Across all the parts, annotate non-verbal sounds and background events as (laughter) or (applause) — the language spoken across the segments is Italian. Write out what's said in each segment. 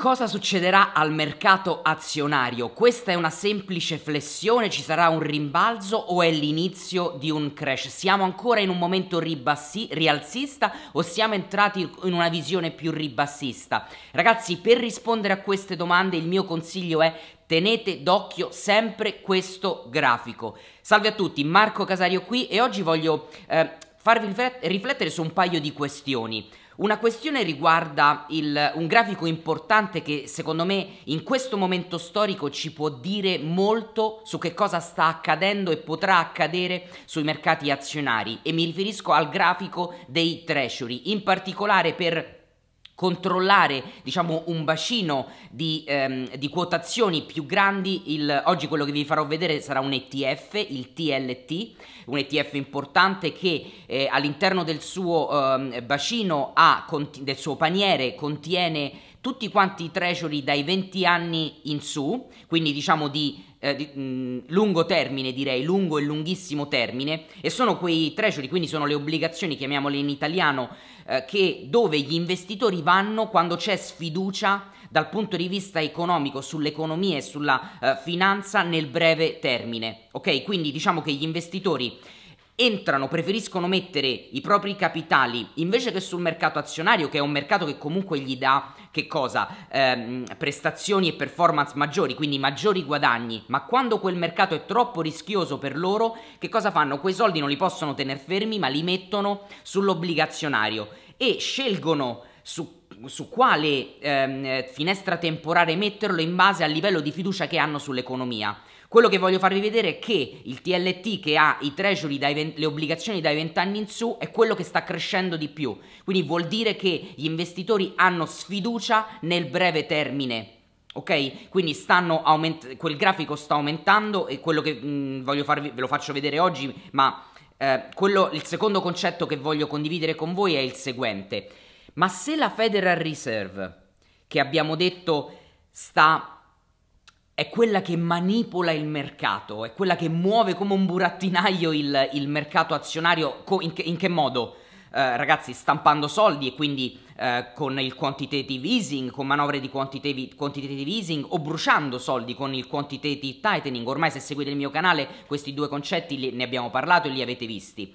Cosa succederà al mercato azionario? Questa è una semplice flessione, ci sarà un rimbalzo o è l'inizio di un crash? Siamo ancora in un momento ribassi, rialzista o siamo entrati in una visione più ribassista? Ragazzi, per rispondere a queste domande il mio consiglio è tenete d'occhio sempre questo grafico. Salve a tutti, Marco Casario qui e oggi voglio eh, farvi riflettere su un paio di questioni. Una questione riguarda il, un grafico importante che secondo me in questo momento storico ci può dire molto su che cosa sta accadendo e potrà accadere sui mercati azionari e mi riferisco al grafico dei treasury, in particolare per controllare diciamo, un bacino di, ehm, di quotazioni più grandi il, oggi quello che vi farò vedere sarà un ETF il TLT un ETF importante che eh, all'interno del suo ehm, bacino ha, del suo paniere contiene tutti quanti i treasury dai 20 anni in su quindi diciamo di eh, di, mh, mm, lungo termine, direi, lungo e lunghissimo termine, e sono quei treasury, quindi sono le obbligazioni, chiamiamole in italiano, eh, che, dove gli investitori vanno quando c'è sfiducia dal punto di vista economico sull'economia e sulla eh, finanza nel breve termine. Ok? Quindi diciamo che gli investitori entrano, preferiscono mettere i propri capitali invece che sul mercato azionario, che è un mercato che comunque gli dà che cosa? Ehm, prestazioni e performance maggiori, quindi maggiori guadagni, ma quando quel mercato è troppo rischioso per loro, che cosa fanno? Quei soldi non li possono tenere fermi, ma li mettono sull'obbligazionario e scelgono su su quale ehm, finestra temporale metterlo in base al livello di fiducia che hanno sull'economia. Quello che voglio farvi vedere è che il TLT che ha i treasury, dai, le obbligazioni dai 20 anni in su, è quello che sta crescendo di più. Quindi vuol dire che gli investitori hanno sfiducia nel breve termine. Ok? Quindi stanno aument- quel grafico sta aumentando e quello che mh, voglio farvi, ve lo faccio vedere oggi, ma eh, quello, il secondo concetto che voglio condividere con voi è il seguente. Ma se la Federal Reserve, che abbiamo detto sta è quella che manipola il mercato, è quella che muove come un burattinaio il, il mercato azionario. In che, in che modo? Eh, ragazzi, stampando soldi e quindi eh, con il quantitative easing, con manovre di quantitative, quantitative, easing o bruciando soldi con il quantitative tightening. Ormai se seguite il mio canale questi due concetti li, ne abbiamo parlato e li avete visti.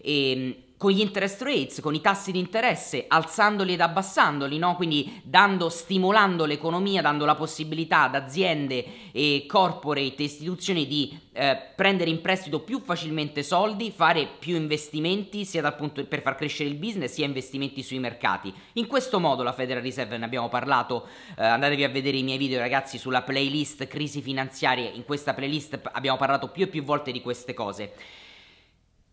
E, ehm, con gli interest rates, con i tassi di interesse, alzandoli ed abbassandoli, no? quindi dando, stimolando l'economia, dando la possibilità ad aziende e corporate e istituzioni di eh, prendere in prestito più facilmente soldi, fare più investimenti sia dal punto, per far crescere il business sia investimenti sui mercati. In questo modo la Federal Reserve, ne abbiamo parlato, eh, andatevi a vedere i miei video ragazzi sulla playlist crisi finanziarie, in questa playlist abbiamo parlato più e più volte di queste cose.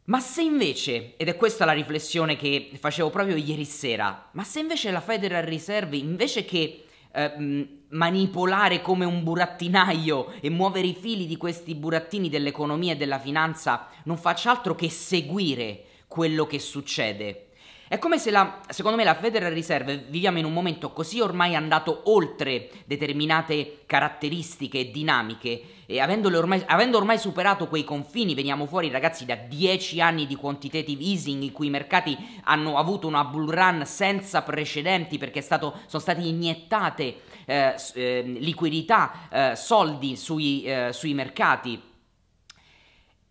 Ma se invece, ed è questa la riflessione che facevo proprio ieri sera, ma se invece la Federal Reserve, invece che eh, manipolare come un burattinaio e muovere i fili di questi burattini dell'economia e della finanza, non faccia altro che seguire quello che succede, è come se la, secondo me, la Federal Reserve viviamo in un momento così ormai andato oltre determinate caratteristiche e dinamiche e ormai, avendo ormai superato quei confini veniamo fuori ragazzi da dieci anni di quantitative easing in cui i mercati hanno avuto una bull run senza precedenti perché stato, sono state iniettate eh, eh, liquidità, eh, soldi sui, eh, sui mercati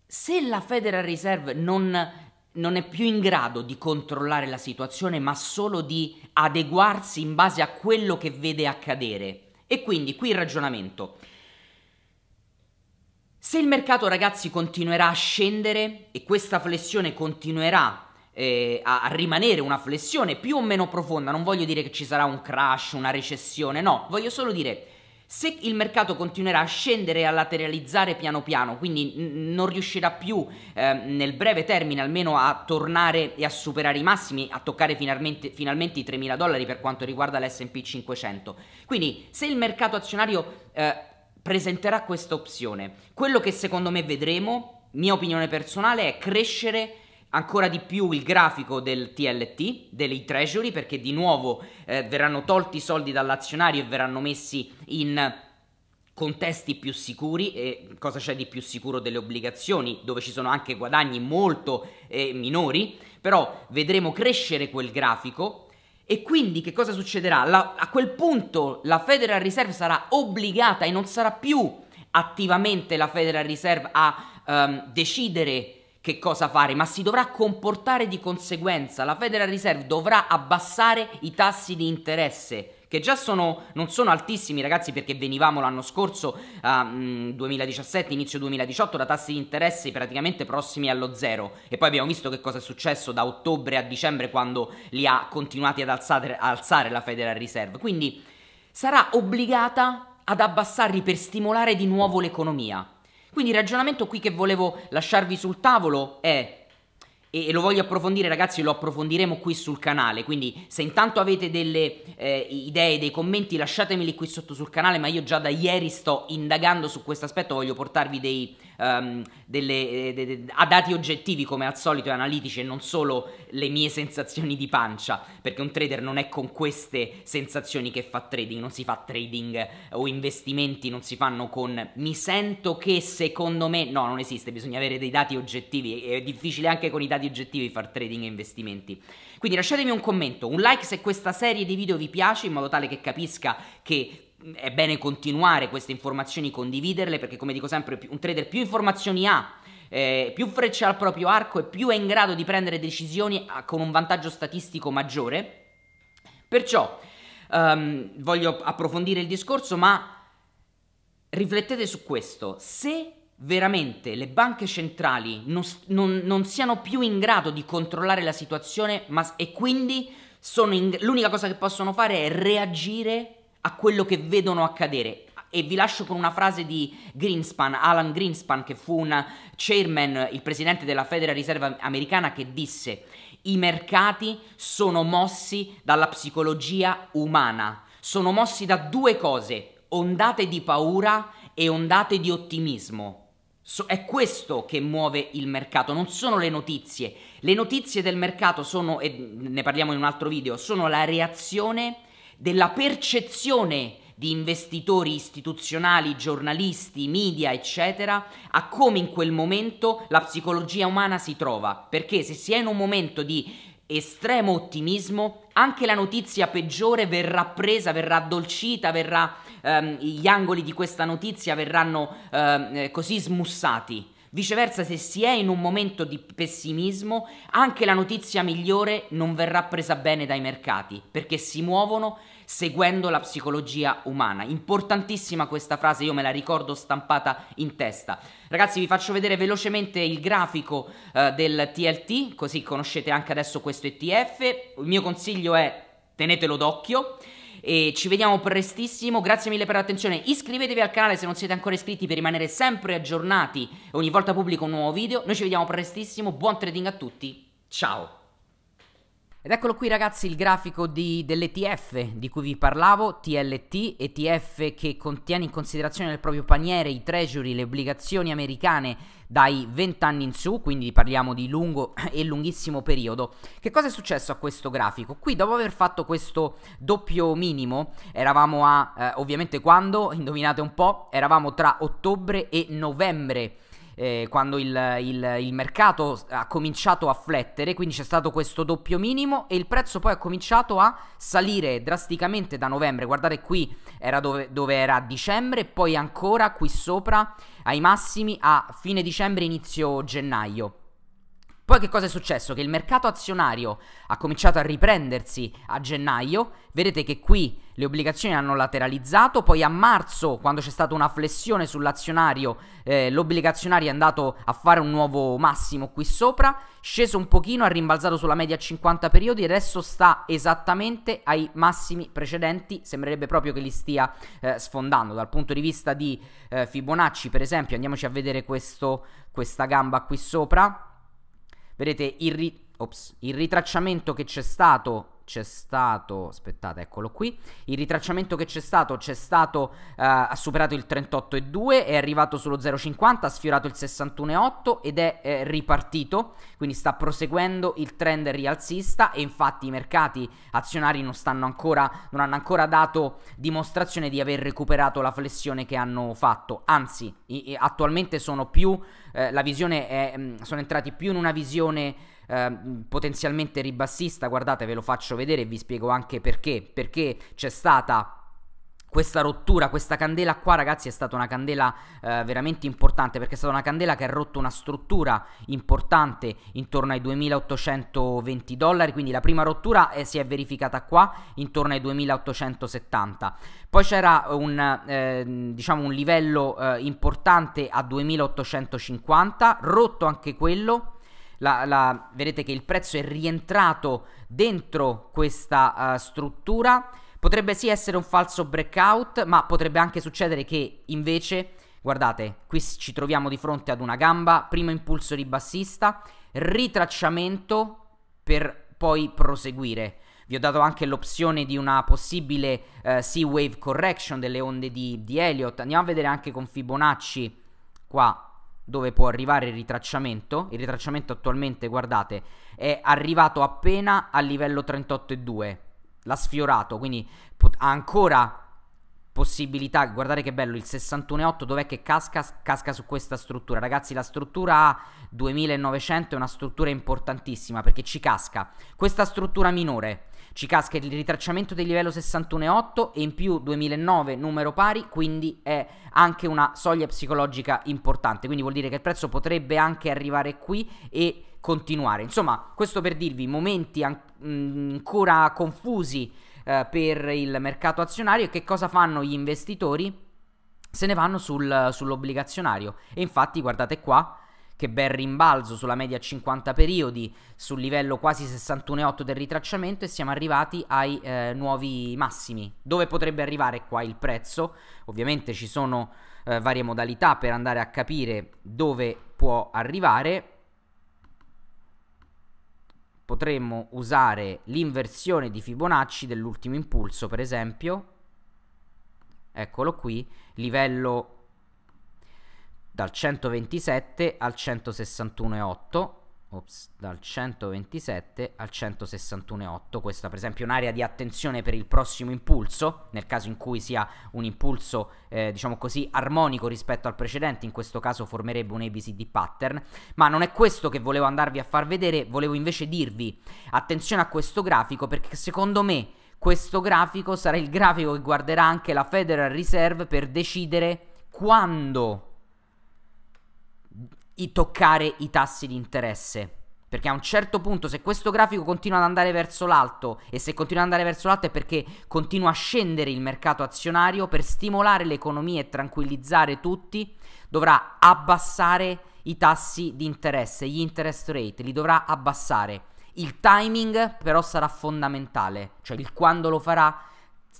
se la Federal Reserve non non è più in grado di controllare la situazione, ma solo di adeguarsi in base a quello che vede accadere. E quindi qui il ragionamento. Se il mercato ragazzi continuerà a scendere e questa flessione continuerà eh, a, a rimanere una flessione più o meno profonda, non voglio dire che ci sarà un crash, una recessione, no, voglio solo dire se il mercato continuerà a scendere e a lateralizzare piano piano, quindi non riuscirà più eh, nel breve termine almeno a tornare e a superare i massimi, a toccare finalmente, finalmente i 3.000 dollari per quanto riguarda l'SP 500. Quindi se il mercato azionario eh, presenterà questa opzione, quello che secondo me vedremo, mia opinione personale, è crescere ancora di più il grafico del TLT, dei treasury, perché di nuovo eh, verranno tolti i soldi dall'azionario e verranno messi in contesti più sicuri e cosa c'è di più sicuro delle obbligazioni dove ci sono anche guadagni molto eh, minori però vedremo crescere quel grafico e quindi che cosa succederà? La, a quel punto la Federal Reserve sarà obbligata e non sarà più attivamente la Federal Reserve a ehm, decidere che cosa fare, ma si dovrà comportare di conseguenza. La Federal Reserve dovrà abbassare i tassi di interesse che già sono, non sono altissimi ragazzi perché venivamo l'anno scorso, mm, uh, 2017, inizio 2018, da tassi di interesse praticamente prossimi allo zero e poi abbiamo visto che cosa è successo da ottobre a dicembre quando li ha continuati ad alzare, alzare la Federal Reserve, quindi sarà obbligata ad abbassarli per stimolare di nuovo l'economia. Quindi il ragionamento qui che volevo lasciarvi sul tavolo è e lo voglio approfondire ragazzi lo approfondiremo qui sul canale quindi se intanto avete delle eh, idee dei commenti lasciatemeli qui sotto sul canale ma io già da ieri sto indagando su questo aspetto voglio portarvi dei um, delle, eh, de, de, a dati oggettivi come al solito e analitici e non solo le mie sensazioni di pancia, perché un trader non è con queste sensazioni che fa trading, non si fa trading eh, o investimenti, non si fanno con mi sento che secondo me, no, non esiste, bisogna avere dei dati oggettivi, è difficile anche con i dati oggettivi far trading e investimenti. Quindi lasciatemi un commento, un like se questa serie di video vi piace in modo tale che capisca che è bene continuare queste informazioni, condividerle, perché come dico sempre, un trader più informazioni ha, eh, più freccia al proprio arco e più è in grado di prendere decisioni ah, con un vantaggio statistico maggiore. Perciò um, voglio approfondire il discorso, ma riflettete su questo. Se veramente le banche centrali non, non, non siano più in grado di controllare la situazione ma, e quindi in, l'unica cosa che possono fare è reagire a quello che vedono accadere. E vi lascio con una frase di Greenspan, Alan Greenspan, che fu un chairman, il presidente della Federal Reserve americana, che disse: I mercati sono mossi dalla psicologia umana, sono mossi da due cose, ondate di paura e ondate di ottimismo. So, è questo che muove il mercato, non sono le notizie. Le notizie del mercato sono, e ne parliamo in un altro video, sono la reazione della percezione di investitori istituzionali, giornalisti, media, eccetera, a come in quel momento la psicologia umana si trova. Perché se si è in un momento di estremo ottimismo, anche la notizia peggiore verrà presa, verrà addolcita, verrà, ehm, gli angoli di questa notizia verranno ehm, eh, così smussati Viceversa, se si è in un momento di pessimismo, anche la notizia migliore non verrà presa bene dai mercati, perché si muovono seguendo la psicologia umana. Importantissima questa frase, io me la ricordo stampata in testa. Ragazzi, vi faccio vedere velocemente il grafico eh, del TLT, così conoscete anche adesso questo ETF. Il mio consiglio è tenetelo d'occhio e ci vediamo prestissimo, grazie mille per l'attenzione, iscrivetevi al canale se non siete ancora iscritti per rimanere sempre aggiornati ogni volta pubblico un nuovo video, noi ci vediamo prestissimo, buon trading a tutti, ciao! Ed eccolo qui ragazzi il grafico di, dell'ETF di cui vi parlavo, TLT, ETF che contiene in considerazione nel proprio paniere i treasury, le obbligazioni americane dai 20 anni in su, quindi parliamo di lungo (clears throat) e lunghissimo periodo. Che cosa è successo a questo grafico? Qui dopo aver fatto questo doppio minimo, eravamo a, eh, ovviamente quando, indovinate un po', eravamo tra ottobre e novembre eh, quando il, il, il, mercato ha cominciato a flettere, quindi c'è stato questo doppio minimo e il prezzo poi ha cominciato a salire drasticamente da novembre, guardate qui era dove, dove era a dicembre, e poi ancora qui sopra ai massimi a fine dicembre, inizio gennaio. Poi che cosa è successo? Che il mercato azionario ha cominciato a riprendersi a gennaio, vedete che qui le obbligazioni hanno lateralizzato, poi a marzo quando c'è stata una flessione sull'azionario eh, l'obbligazionario è andato a fare un nuovo massimo qui sopra, sceso un pochino, ha rimbalzato sulla media 50 periodi, adesso sta esattamente ai massimi precedenti, sembrerebbe proprio che li stia eh, sfondando. Dal punto di vista di eh, Fibonacci per esempio, andiamoci a vedere questo, questa gamba qui sopra, Vedete il, ri- ops, il ritracciamento che c'è stato c'è stato, aspettate, eccolo qui, il ritracciamento che c'è stato, c'è stato, eh, ha superato il 38,2, è arrivato sullo 0,50, ha sfiorato il 61,8 ed è eh, ripartito, quindi sta proseguendo il trend rialzista e infatti i mercati azionari non, ancora, non hanno ancora dato dimostrazione di aver recuperato la flessione che hanno fatto, anzi i, i, attualmente sono più, eh, la visione è, mh, mm, sono entrati più in una visione Ehm, potenzialmente ribassista, guardate ve lo faccio vedere e vi spiego anche perché, perché c'è stata questa rottura, questa candela qua ragazzi è stata una candela eh, veramente importante perché è stata una candela che ha rotto una struttura importante intorno ai 2820 dollari, quindi la prima rottura eh, si è verificata qua intorno ai 2870. Poi c'era un, eh, diciamo un livello eh, importante a 2850, rotto anche quello la, la, vedete che il prezzo è rientrato dentro questa uh, struttura. Potrebbe sì essere un falso breakout, ma potrebbe anche succedere che invece, guardate, qui ci troviamo di fronte ad una gamba, primo impulso ribassista, ritracciamento per poi proseguire. Vi ho dato anche l'opzione di una possibile eh, sea wave correction delle onde di, di Elliott. Andiamo a vedere anche con Fibonacci qua dove può arrivare il ritracciamento. Il ritracciamento attualmente, guardate, è arrivato appena a livello 38,2. L'ha sfiorato, quindi ha ancora possibilità. Guardate che bello, il 61,8 dov'è che casca? Casca su questa struttura. Ragazzi, la struttura A 2900 è una struttura importantissima perché ci casca. Questa struttura minore ci casca il ritracciamento del livello 61,8 e in più 2009 numero pari, quindi è anche una soglia psicologica importante, quindi vuol dire che il prezzo potrebbe anche arrivare qui e continuare. Insomma, questo per dirvi momenti an- mm, ancora confusi eh, per il mercato azionario che cosa fanno gli investitori? Se ne vanno sul, sull'obbligazionario. E infatti, guardate qua, che bel rimbalzo sulla media 50 periodi, sul livello quasi 61,8 del ritracciamento e siamo arrivati ai eh, nuovi massimi. Dove potrebbe arrivare qua il prezzo? Ovviamente ci sono eh, varie modalità per andare a capire dove può arrivare. Potremmo usare l'inversione di Fibonacci dell'ultimo impulso, per esempio. Eccolo qui, livello dal 127 al 161,8 Ops, dal 127 al 161,8. Questa, per esempio, è un'area di attenzione per il prossimo impulso, nel caso in cui sia un impulso, eh, diciamo così, armonico rispetto al precedente, in questo caso formerebbe un ABCD pattern. Ma non è questo che volevo andarvi a far vedere, volevo invece dirvi attenzione a questo grafico perché secondo me questo grafico sarà il grafico che guarderà anche la Federal Reserve per decidere quando i toccare i tassi di interesse. Perché a un certo punto, se questo grafico continua ad andare verso l'alto, e se continua ad andare verso l'alto è perché continua a scendere il mercato azionario, per stimolare l'economia e tranquillizzare tutti, dovrà abbassare i tassi di interesse, gli interest rate, li dovrà abbassare. Il timing però sarà fondamentale, cioè il quando lo farà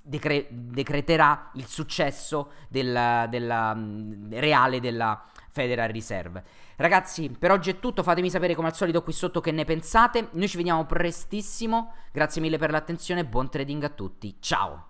decre- decreterà il successo del, della, mm, reale della, Federal Reserve. Ragazzi, per oggi è tutto, fatemi sapere come al solito qui sotto che ne pensate. Noi ci vediamo prestissimo, grazie mille per l'attenzione, buon trading a tutti, ciao!